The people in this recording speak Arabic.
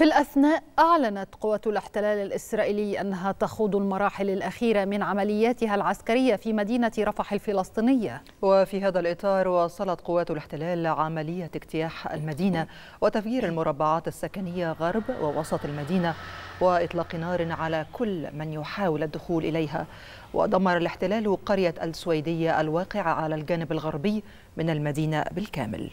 في الأثناء أعلنت قوة الاحتلال الإسرائيلي أنها تخوض المراحل الأخيرة من عملياتها العسكرية في مدينة رفح الفلسطينية وفي هذا الإطار واصلت قوات الاحتلال عملية اجتياح المدينة وتفجير المربعات السكنية غرب ووسط المدينة وإطلاق نار على كل من يحاول الدخول إليها ودمر الاحتلال قرية السويدية الواقعة على الجانب الغربي من المدينة بالكامل